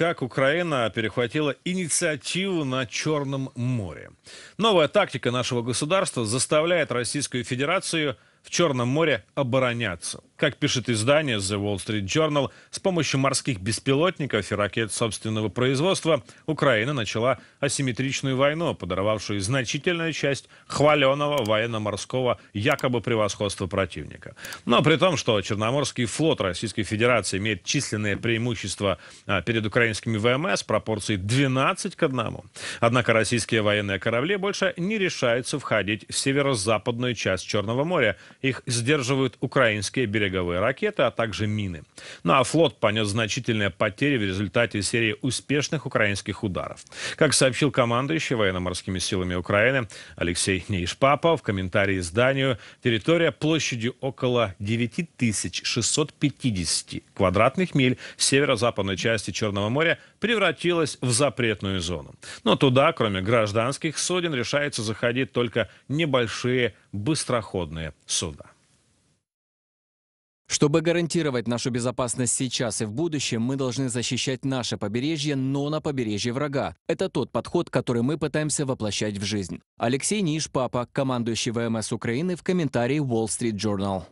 как Украина перехватила инициативу на Черном море. Новая тактика нашего государства заставляет Российскую Федерацию в Черном море обороняться. Как пишет издание The Wall Street Journal, с помощью морских беспилотников и ракет собственного производства Украина начала асимметричную войну, подорвавшую значительную часть хваленого военно-морского якобы превосходства противника. Но при том, что Черноморский флот Российской Федерации имеет численное преимущество а, перед украинскими ВМС пропорции 12 к 1. Однако российские военные корабли больше не решаются входить в северо-западную часть Черного моря. Их сдерживают украинские берега противобереговые ракеты, а также мины. Ну а флот понес значительные потери в результате серии успешных украинских ударов. Как сообщил командующий военно-морскими силами Украины Алексей Нейшпапа в комментарии изданию, территория площадью около 9650 квадратных миль северо-западной части Черного моря превратилась в запретную зону. Но туда, кроме гражданских суден, решается заходить только небольшие быстроходные суда. Чтобы гарантировать нашу безопасность сейчас и в будущем, мы должны защищать наше побережье, но на побережье врага. Это тот подход, который мы пытаемся воплощать в жизнь. Алексей Ниш, папа, командующий ВМС Украины в комментарии Wall Street Journal.